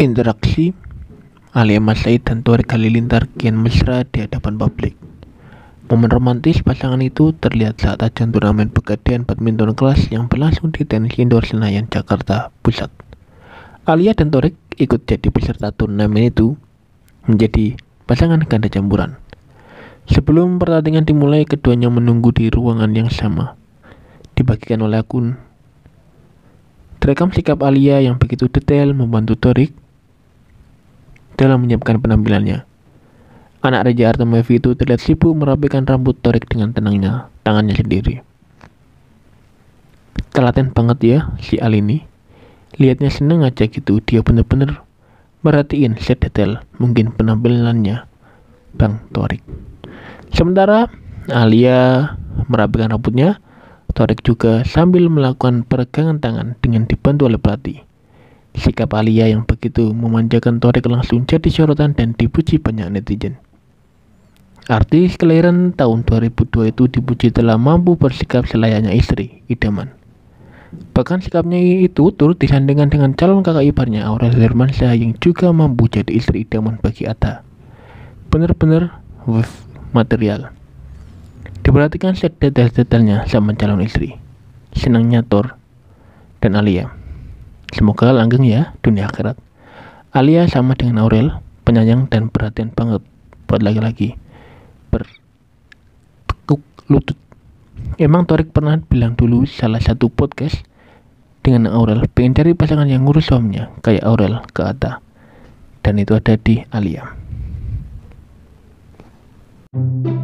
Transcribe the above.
Interaksi Ali Ahmad Said dan Tuari Halilintar kian mesra di hadapan publik. Momen romantis pasangan itu terlihat saat ajang turnamen pegadaian badminton kelas yang berlangsung di tenis indoor Senayan, Jakarta Pusat. Alia dan Torik ikut jadi peserta turnamen itu menjadi pasangan ganda campuran. Sebelum pertandingan dimulai, keduanya menunggu di ruangan yang sama. Dibagikan oleh akun Terekam sikap Alia yang begitu detail membantu Torik dalam menyiapkan penampilannya. Anak Raja Artamevi itu terlihat sibuk merapikan rambut torik dengan tenangnya, tangannya sendiri. Telaten banget ya si Alini. Lihatnya seneng aja gitu, dia bener-bener merhatiin set detail mungkin penampilannya Bang Torik. Sementara Alia merapikan rambutnya, Torik juga sambil melakukan peregangan tangan dengan dibantu oleh pelatih. Sikap Alia yang begitu memanjakan Torik langsung jadi sorotan dan dipuji banyak netizen. Artis kelahiran tahun 2002 itu dipuji telah mampu bersikap selayaknya istri, idaman. Bahkan sikapnya itu turut disandingkan dengan calon kakak iparnya Aurel Hermansyah yang juga mampu jadi istri idaman bagi Ata. Benar-benar with material. Diperhatikan sedetail-detailnya sama calon istri. Senangnya Tor dan Alia. Semoga langgeng ya dunia akhirat. Alia sama dengan Aurel, penyayang dan perhatian banget buat laki-laki. Bertekuk lutut. Emang Torik pernah bilang dulu salah satu podcast dengan Aurel pengen cari pasangan yang ngurus suaminya kayak Aurel ke Ata. Dan itu ada di Alia. thank you